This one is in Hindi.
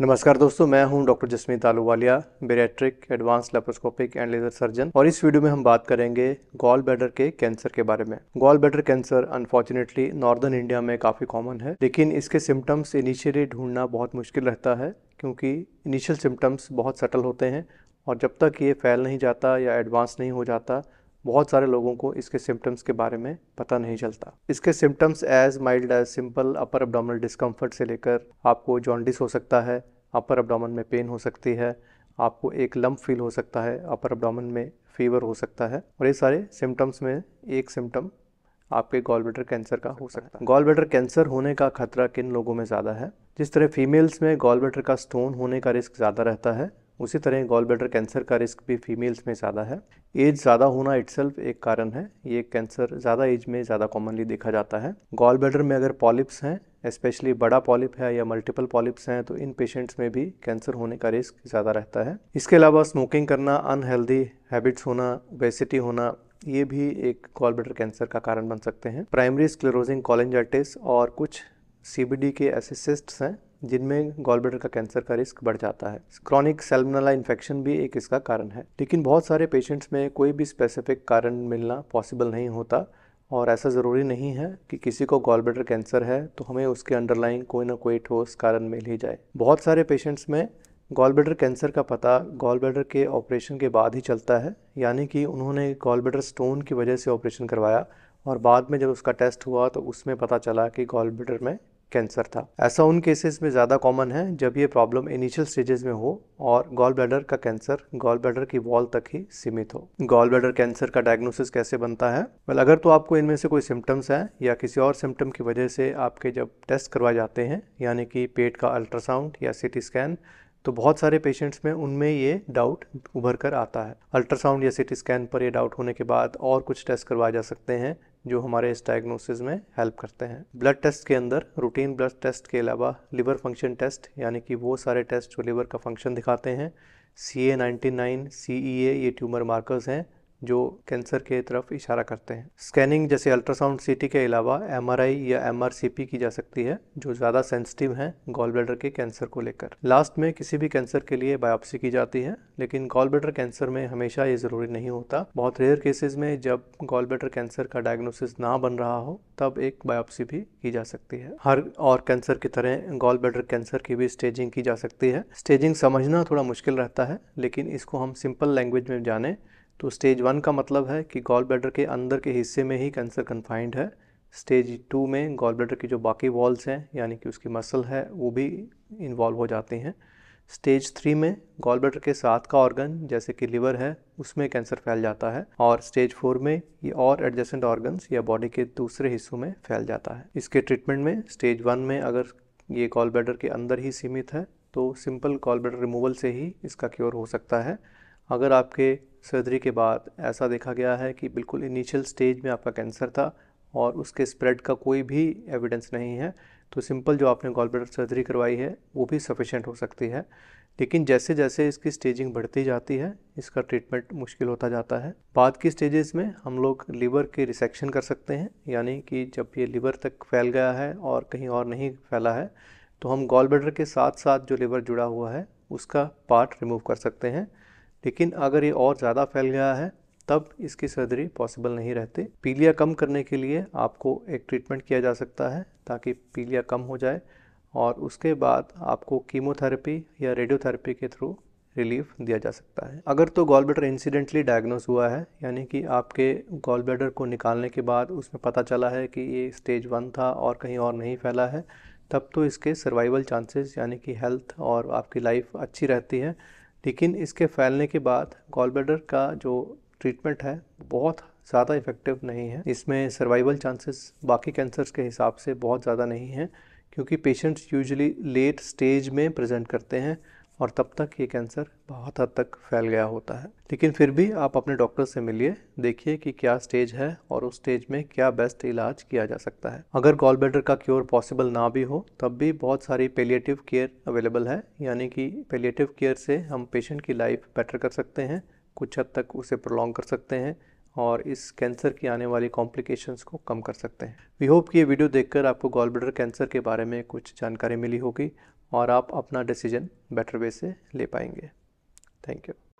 नमस्कार दोस्तों मैं हूं doctor Jasmeet Ahluwalia bariatric advance laparoscopic and laser surgeon और इस वीडियो में हम बात करेंगे गॉल बैडर के कैंसर के बारे में gall bladder cancer unfortunately northern India में काफ़ी कॉमन है लेकिन इसके सिम्टम्स इनिशियली ढूंढना बहुत मुश्किल रहता है क्योंकि इनिशियल सिम्टम्स बहुत सटल होते हैं और जब तक ये फैल नहीं जाता या एडवांस नहीं हो जाता बहुत सारे लोगों को इसके सिम्टम्स के बारे में पता नहीं चलता इसके symptoms as mild as simple upper abdominal discomfort से लेकर आपको जॉन्डिस हो सकता है अपर अपडामन में पेन हो सकती है आपको एक लम्ब फील हो सकता है अपर अपडामन में फीवर हो सकता है और ये सारे सिम्टम्स में एक सिम्टम आपके गॉल कैंसर का हो सकता है गॉल कैंसर होने का खतरा किन लोगों में ज़्यादा है जिस तरह फीमेल्स में गॉल का स्टोन होने का रिस्क ज़्यादा रहता है उसी तरह गॉल ब्लैडर कैंसर का रिस्क भी फीमेल्स में ज़्यादा है एज ज़्यादा होना इट्सल्फ एक कारण है ये कैंसर ज़्यादा एज में ज़्यादा कॉमनली देखा जाता है गॉल ब्लैडर में अगर पॉलिप्स हैं स्पेशली बड़ा पॉलिप है या मल्टीपल पॉलिप्स हैं तो इन पेशेंट्स में भी कैंसर होने का रिस्क ज़्यादा रहता है इसके अलावा स्मोकिंग करना अनहेल्दी हैबिट्स होना ओबेसिटी होना ये भी एक गॉल ब्लैडर कैंसर का कारण बन सकते हैं प्राइमरी स्क्लेरोजिंग कॉलेंजाइटिस और कुछ सीबीडी के ऐसे हैं जिनमें गॉल ब्लेडर का कैंसर का रिस्क बढ़ जाता है क्रॉनिक सेल्मनला इन्फेक्शन भी एक इसका कारण है लेकिन बहुत सारे पेशेंट्स में कोई भी स्पेसिफिक कारण मिलना पॉसिबल नहीं होता और ऐसा ज़रूरी नहीं है कि किसी को गॉल ब्लेडर कैंसर है तो हमें उसके अंडरलाइन कोई ना कोई ठोस कारण मिल ही जाए बहुत सारे पेशेंट्स में गॉल ब्लेडर कैंसर का पता गॉल ब्लेडर के ऑपरेशन के बाद ही चलता है यानी कि उन्होंने गॉल ब्लेडर स्टोन की वजह से ऑपरेशन करवाया और बाद में जब उसका टेस्ट हुआ तो उसमें पता चला कि गॉल ब्लेडर में कैंसर था ऐसा उन केसेस में ज़्यादा कॉमन है जब ये प्रॉब्लम इनिशियल स्टेजेस में हो और गॉल ब्लैडर का कैंसर गॉल ब्लैडर की वॉल तक ही सीमित हो गॉल ब्लैडर कैंसर का डायग्नोसिस कैसे बनता है वेल अगर तो आपको इनमें से कोई सिम्टम्स हैं या किसी और सिम्टम की वजह से आपके जब टेस्ट करवाए जाते हैं यानी कि पेट का अल्ट्रासाउंड या सी स्कैन तो बहुत सारे पेशेंट्स में उनमें ये डाउट उभर कर आता है अल्ट्रासाउंड या सिटी स्कैन पर ये डाउट होने के बाद और कुछ टेस्ट करवाए जा सकते हैं जो हमारे इस डायग्नोसिस में हेल्प करते हैं ब्लड टेस्ट के अंदर रूटीन ब्लड टेस्ट के अलावा लिवर फंक्शन टेस्ट यानी कि वो सारे टेस्ट जो लिवर का फंक्शन दिखाते हैं सी ए नाइन्टी नाइन सी ई ए ये ट्यूमर मार्कर्स हैं जो कैंसर के तरफ इशारा करते हैं स्कैनिंग जैसे अल्ट्रासाउंड सीटी के अलावा एमआरआई या एमआरसीपी की जा सकती है जो ज़्यादा सेंसिटिव हैं गॉल ब्लेडर के कैंसर को लेकर लास्ट में किसी भी कैंसर के लिए बायोप्सी की जाती है लेकिन गॉल ब्लेडर कैंसर में हमेशा ये ज़रूरी नहीं होता बहुत रेयर केसेज में जब गॉल ब्लेडर कैंसर का डायग्नोसिस ना बन रहा हो तब एक बायोप्सी भी की जा सकती है हर और कैंसर की तरह गॉल ब्लेडर कैंसर की भी स्टेजिंग की जा सकती है स्टेजिंग समझना थोड़ा मुश्किल रहता है लेकिन इसको हम सिंपल लैंग्वेज में जाने तो स्टेज वन का मतलब है कि गॉल ब्लैडर के अंदर के हिस्से में ही कैंसर कन्फाइंड है स्टेज टू में गॉल ब्लैडर की जो बाकी वॉल्स हैं यानी कि उसकी मसल है वो भी इन्वॉल्व हो जाते हैं स्टेज थ्री में गॉल ब्लैडर के साथ का ऑर्गन जैसे कि लिवर है उसमें कैंसर फैल जाता है और स्टेज फोर में ये और एडजेसेंट ऑर्गन्स या बॉडी के दूसरे हिस्सों में फैल जाता है इसके ट्रीटमेंट में स्टेज वन में अगर ये गॉल ब्लैडर के अंदर ही सीमित है तो सिंपल गॉल ब्लैडर रिमूवल से ही इसका क्योर हो सकता है अगर आपके सर्जरी के बाद ऐसा देखा गया है कि बिल्कुल इनिशियल स्टेज में आपका कैंसर था और उसके स्प्रेड का कोई भी एविडेंस नहीं है तो सिंपल जो आपने गॉलब्लैडर सर्जरी करवाई है वो भी सफिशेंट हो सकती है लेकिन जैसे जैसे इसकी स्टेजिंग बढ़ती जाती है इसका ट्रीटमेंट मुश्किल होता जाता है बाद की स्टेजेस में हम लोग लीवर के रिसेक्शन कर सकते हैं यानी कि जब ये लीवर तक फैल गया है और कहीं और नहीं फैला है तो हम गॉल के साथ साथ जो लीवर जुड़ा हुआ है उसका पार्ट रिमूव कर सकते हैं लेकिन अगर ये और ज़्यादा फैल गया है तब इसकी सर्जरी पॉसिबल नहीं रहती पीलिया कम करने के लिए आपको एक ट्रीटमेंट किया जा सकता है ताकि पीलिया कम हो जाए और उसके बाद आपको कीमोथेरेपी या रेडियोथेरेपी के थ्रू रिलीफ दिया जा सकता है अगर तो गॉल ब्लैडर इंसिडेंटली डायग्नोज हुआ है यानी कि आपके गॉल ब्लैडर को निकालने के बाद उसमें पता चला है कि ये स्टेज वन था और कहीं और नहीं फैला है तब तो इसके सर्वाइवल चांसेस यानी कि हेल्थ और आपकी लाइफ अच्छी रहती है लेकिन इसके फैलने के बाद गॉल ब्लैडर का जो ट्रीटमेंट है बहुत ज़्यादा इफ़ेक्टिव नहीं है इसमें सर्वाइवल चांसेस बाकी कैंसर्स के हिसाब से बहुत ज़्यादा नहीं है क्योंकि पेशेंट्स यूजली लेट स्टेज में प्रेजेंट करते हैं और तब तक ये कैंसर बहुत हद तक फैल गया होता है लेकिन फिर भी आप अपने डॉक्टर से मिलिए देखिए कि क्या स्टेज है और उस स्टेज में क्या बेस्ट इलाज किया जा सकता है अगर गॉल बेडर का क्योर पॉसिबल ना भी हो तब भी बहुत सारी पेलिएटिव केयर अवेलेबल है यानी कि पेलिएटिव केयर से हम पेशेंट की लाइफ बेटर कर सकते हैं कुछ हद तक उसे प्रोलॉन्ग कर सकते हैं और इस कैंसर की आने वाली कॉम्प्लिकेशंस को कम कर सकते हैं वी होप कि ये वीडियो देखकर आपको गॉल ब्लडर कैंसर के बारे में कुछ जानकारी मिली होगी और आप अपना डिसीजन बेटर वे से ले पाएंगे थैंक यू